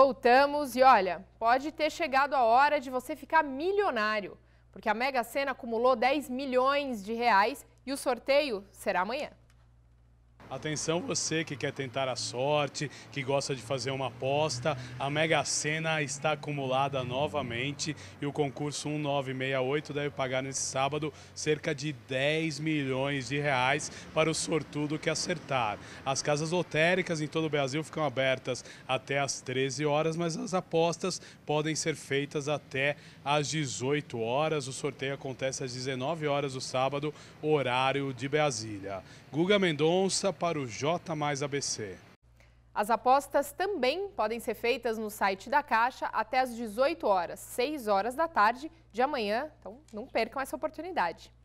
Voltamos e olha, pode ter chegado a hora de você ficar milionário, porque a Mega Sena acumulou 10 milhões de reais e o sorteio será amanhã. Atenção você que quer tentar a sorte, que gosta de fazer uma aposta. A Mega Sena está acumulada novamente e o concurso 1968 deve pagar nesse sábado cerca de 10 milhões de reais para o sortudo que acertar. As casas lotéricas em todo o Brasil ficam abertas até às 13 horas, mas as apostas podem ser feitas até às 18 horas. O sorteio acontece às 19 horas do sábado, horário de Brasília. Guga Mendonça para o J mais ABC. As apostas também podem ser feitas no site da Caixa até às 18 horas, 6 horas da tarde de amanhã. Então, não percam essa oportunidade.